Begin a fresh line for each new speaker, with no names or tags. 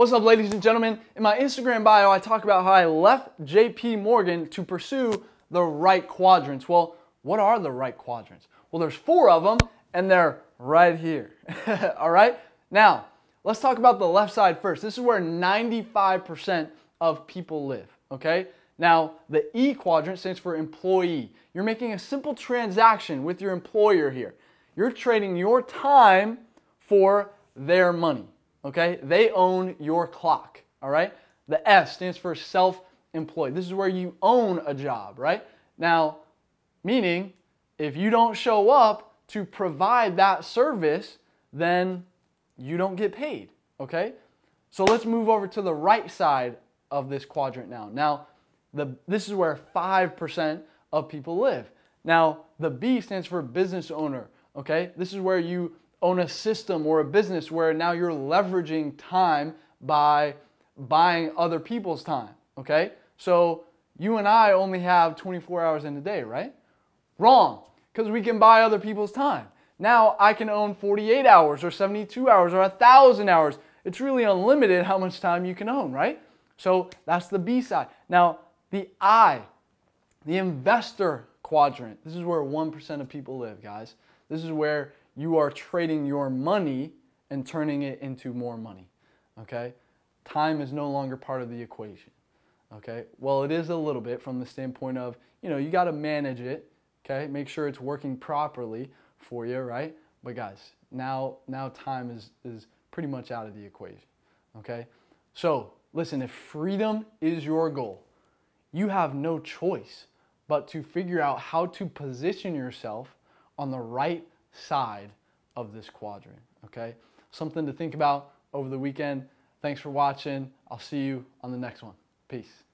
What's up, ladies and gentlemen? In my Instagram bio, I talk about how I left JP Morgan to pursue the right quadrants. Well, what are the right quadrants? Well, there's four of them, and they're right here. All right? Now, let's talk about the left side first. This is where 95% of people live, okay? Now, the E quadrant stands for employee. You're making a simple transaction with your employer here. You're trading your time for their money okay? They own your clock, all right? The S stands for self employed. This is where you own a job, right? Now, meaning if you don't show up to provide that service, then you don't get paid, okay? So let's move over to the right side of this quadrant now. Now, the, this is where 5% of people live. Now, the B stands for business owner, okay? This is where you own a system or a business where now you're leveraging time by buying other people's time, okay? So you and I only have 24 hours in a day, right? Wrong, because we can buy other people's time. Now I can own 48 hours or 72 hours or 1,000 hours. It's really unlimited how much time you can own, right? So that's the B side. Now, the I, the investor quadrant, this is where 1% of people live, guys. This is where you are trading your money and turning it into more money. Okay? Time is no longer part of the equation. Okay? Well, it is a little bit from the standpoint of, you know, you got to manage it, okay? Make sure it's working properly for you, right? But guys, now now time is is pretty much out of the equation. Okay? So, listen, if freedom is your goal, you have no choice but to figure out how to position yourself on the right side of this quadrant, okay? Something to think about over the weekend. Thanks for watching. I'll see you on the next one. Peace.